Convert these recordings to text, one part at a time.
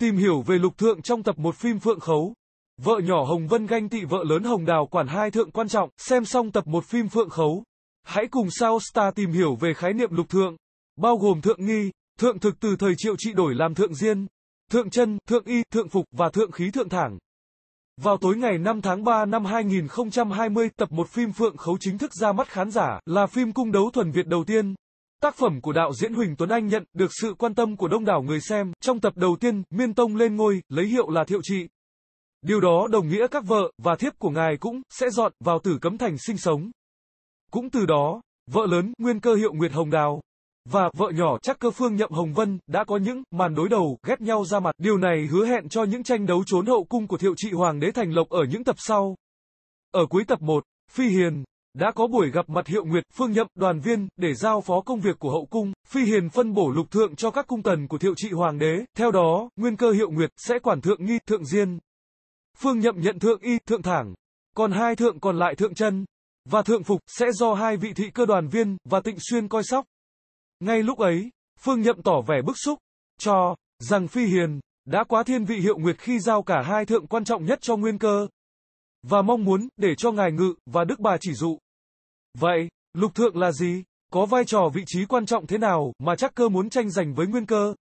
Tìm hiểu về Lục Thượng trong tập một phim Phượng Khấu. Vợ nhỏ Hồng Vân ganh tị vợ lớn Hồng Đào quản hai thượng quan trọng, xem xong tập một phim Phượng Khấu. Hãy cùng Sao Star tìm hiểu về khái niệm lục thượng, bao gồm thượng nghi, thượng thực từ thời triệu trị đổi làm thượng diên, thượng chân, thượng y, thượng phục và thượng khí thượng thẳng. Vào tối ngày 5 tháng 3 năm 2020, tập một phim Phượng Khấu chính thức ra mắt khán giả, là phim cung đấu thuần Việt đầu tiên. Tác phẩm của đạo diễn Huỳnh Tuấn Anh nhận được sự quan tâm của đông đảo người xem. Trong tập đầu tiên, Miên Tông lên ngôi, lấy hiệu là Thiệu Trị. Điều đó đồng nghĩa các vợ và thiếp của ngài cũng sẽ dọn vào Tử Cấm Thành sinh sống. Cũng từ đó, vợ lớn Nguyên Cơ hiệu Nguyệt Hồng Đào và vợ nhỏ Trắc Cơ Phương Nhậm Hồng Vân đã có những màn đối đầu ghét nhau ra mặt. Điều này hứa hẹn cho những tranh đấu trốn hậu cung của Thiệu Trị Hoàng đế Thành Lộc ở những tập sau. Ở cuối tập 1, Phi Hiền đã có buổi gặp mặt Hiệu Nguyệt, Phương Nhậm, đoàn viên, để giao phó công việc của hậu cung, Phi Hiền phân bổ lục thượng cho các cung tần của thiệu trị hoàng đế, theo đó, nguyên cơ Hiệu Nguyệt sẽ quản thượng nghi, thượng diên. Phương Nhậm nhận thượng y, thượng thẳng, còn hai thượng còn lại thượng chân, và thượng phục sẽ do hai vị thị cơ đoàn viên và tịnh xuyên coi sóc. Ngay lúc ấy, Phương Nhậm tỏ vẻ bức xúc, cho rằng Phi Hiền đã quá thiên vị Hiệu Nguyệt khi giao cả hai thượng quan trọng nhất cho nguyên cơ và mong muốn để cho ngài ngự và đức bà chỉ dụ. Vậy, lục thượng là gì? Có vai trò vị trí quan trọng thế nào mà chắc cơ muốn tranh giành với nguyên cơ?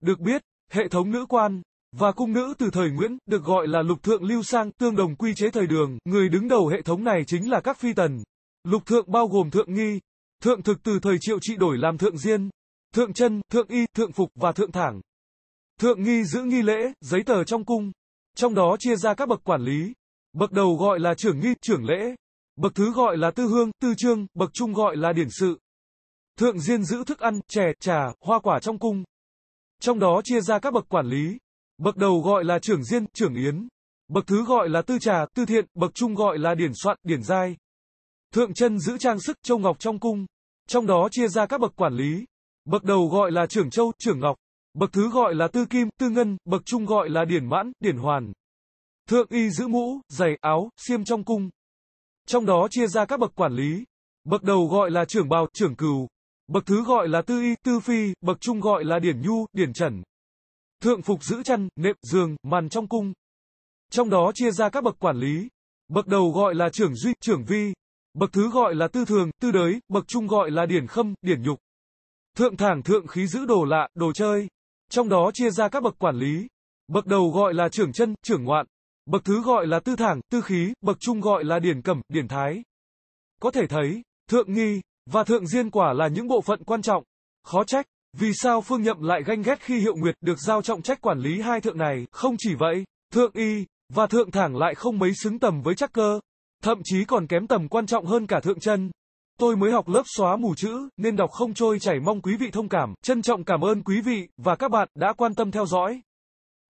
Được biết, hệ thống nữ quan và cung nữ từ thời Nguyễn được gọi là lục thượng lưu sang tương đồng quy chế thời đường, người đứng đầu hệ thống này chính là các phi tần. Lục thượng bao gồm thượng nghi, thượng thực từ thời triệu trị đổi làm thượng diên, thượng chân, thượng y, thượng phục và thượng thẳng. Thượng nghi giữ nghi lễ, giấy tờ trong cung, trong đó chia ra các bậc quản lý, Bậc đầu gọi là trưởng nghi, trưởng lễ. Bậc thứ gọi là tư hương, tư trương, bậc trung gọi là điển sự. Thượng diên giữ thức ăn, chè, trà, hoa quả trong cung. Trong đó chia ra các bậc quản lý. Bậc đầu gọi là trưởng diên, trưởng yến. Bậc thứ gọi là tư trà, tư thiện, bậc trung gọi là điển soạn, điển giai. Thượng chân giữ trang sức, châu ngọc trong cung. Trong đó chia ra các bậc quản lý. Bậc đầu gọi là trưởng châu, trưởng ngọc. Bậc thứ gọi là tư kim, tư ngân, bậc trung gọi là điển mãn, điển hoàn thượng y giữ mũ, giày, áo, xiêm trong cung. Trong đó chia ra các bậc quản lý. Bậc đầu gọi là trưởng bào, trưởng cừu. Bậc thứ gọi là tư y, tư phi, bậc trung gọi là điển nhu, điển trần. Thượng phục giữ chăn, nệm, giường, màn trong cung. Trong đó chia ra các bậc quản lý. Bậc đầu gọi là trưởng duy, trưởng vi. Bậc thứ gọi là tư thường, tư đới, bậc trung gọi là điển khâm, điển nhục. Thượng thẳng thượng khí giữ đồ lạ, đồ chơi. Trong đó chia ra các bậc quản lý. Bậc đầu gọi là trưởng chân, trưởng ngoạn. Bậc thứ gọi là tư thẳng, tư khí, bậc trung gọi là điển cẩm, điển thái. Có thể thấy, thượng nghi và thượng diên quả là những bộ phận quan trọng. Khó trách, vì sao Phương Nhậm lại ganh ghét khi Hiệu Nguyệt được giao trọng trách quản lý hai thượng này, không chỉ vậy, thượng y và thượng thẳng lại không mấy xứng tầm với chắc cơ, thậm chí còn kém tầm quan trọng hơn cả thượng chân. Tôi mới học lớp xóa mù chữ, nên đọc không trôi chảy mong quý vị thông cảm, trân trọng cảm ơn quý vị và các bạn đã quan tâm theo dõi.